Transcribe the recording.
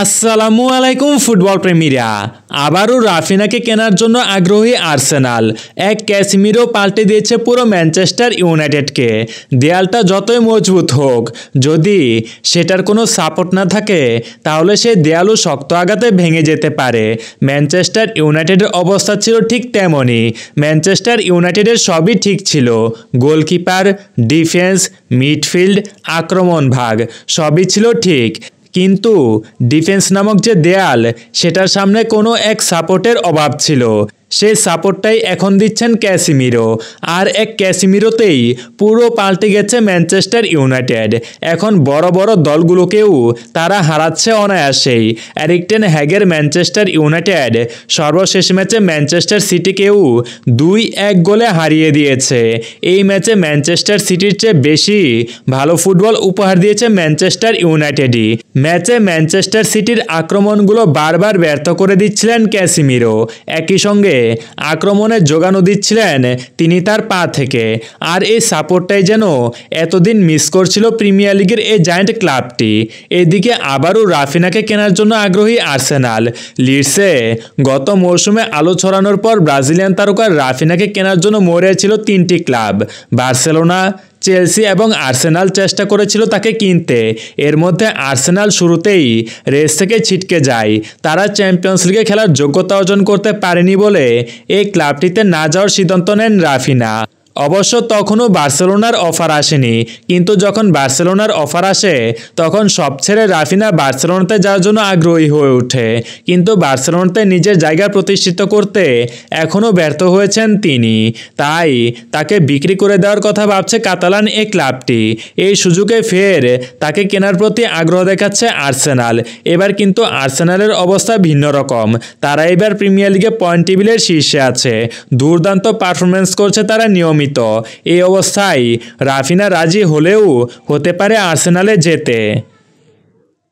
আসসালামু আলাইকুম ফুটবল প্রেমীরা আবারও রাফিনাকে কেনার জন্য আগ্রহী আর্সেনাল এক ক্যাশমিরও পাল্টে দিয়েছে পুরো ম্যানচেস্টার ইউনাইটেডকে দেয়ালটা যতই মজবুত হোক যদি সেটার কোনো সাপোর্ট না থাকে তাহলে সে দেয়ালও শক্ত আঘাতে ভেঙে যেতে পারে ম্যানচেস্টার ইউনাইটেডের অবস্থা ছিল ঠিক তেমনই ম্যানচেস্টার ইউনাইটেডের সবই ঠিক ছিল গোলকিপার ডিফেন্স মিডফিল্ড আক্রমণ ভাগ সবই ছিল ঠিক কিন্তু ডিফেন্স নামক যে দেয়াল সেটার সামনে কোনো এক সাপোর্টের অভাব ছিল সে সাপোর্টটাই এখন দিচ্ছেন ক্যাসিমিরো আর এক ক্যাসিমিরোতেই পুরো পাল্টে গেছে ম্যানচেস্টার ইউনাইটেড এখন বড় বড় দলগুলোকেও তারা হারাচ্ছে অনায়াসেই অ্যারিকটেন হ্যাগের ম্যানচেস্টার ইউনাইটেড সর্বশেষ ম্যাচে ম্যানচেস্টার সিটিকেও দুই এক গোলে হারিয়ে দিয়েছে এই ম্যাচে ম্যানচেস্টার সিটির চেয়ে বেশি ভালো ফুটবল উপহার দিয়েছে ম্যানচেস্টার ইউনাইটেডই ম্যাচে ম্যানচেস্টার সিটির আক্রমণগুলো বারবার ব্যর্থ করে দিচ্ছিলেন ক্যাসিমিরো একই সঙ্গে আক্রমণের জোগানও দিচ্ছিলেন তিনি তার পা থেকে আর এই সাপোর্টটাই যেন এতদিন মিস করছিল প্রিমিয়ার লিগের এই জায়ান্ট ক্লাবটি এদিকে আবারও রাফিনাকে কেনার জন্য আগ্রহী আর্সেনাল লিডসে গত মৌসুমে আলো ছড়ানোর পর ব্রাজিলিয়ান তারকার রাফিনাকে কেনার জন্য মরেছিল তিনটি ক্লাব বার্সেলোনা চেলসি এবং আর্সেনাল চেষ্টা করেছিল তাকে কিনতে এর মধ্যে আর্সেনাল শুরুতেই রেস থেকে ছিটকে যায় তারা চ্যাম্পিয়ন্স লিগে খেলার যোগ্যতা অর্জন করতে পারেনি বলে এই ক্লাবটিতে না যাওয়ার সিদ্ধান্ত নেন রাফিনা অবশ্য তখনও বার্সেলোনার অফার আসেনি কিন্তু যখন বার্সেলোনার অফার আসে তখন সব ছেড়ে রাফিনা বার্সেলোনাতে যাওয়ার জন্য আগ্রহী হয়ে ওঠে কিন্তু বার্সেলোনাতে নিজের জায়গা প্রতিষ্ঠিত করতে এখনও ব্যর্থ হয়েছেন তিনি তাই তাকে বিক্রি করে দেওয়ার কথা ভাবছে কাতালান এ ক্লাবটি এই সুযোগে ফের তাকে কেনার প্রতি আগ্রহ দেখাচ্ছে আর্সেনাল এবার কিন্তু আর্সেনালের অবস্থা ভিন্ন রকম তারা এবার প্রিমিয়ার লিগে পয়েন্ট টেবিলের শীর্ষে আছে দুর্দান্ত পারফরমেন্স করছে তারা নিয়মিত সীমিত এই অবস্থায় রাফিনা রাজি হলেও হতে পারে আর্সেনালে যেতে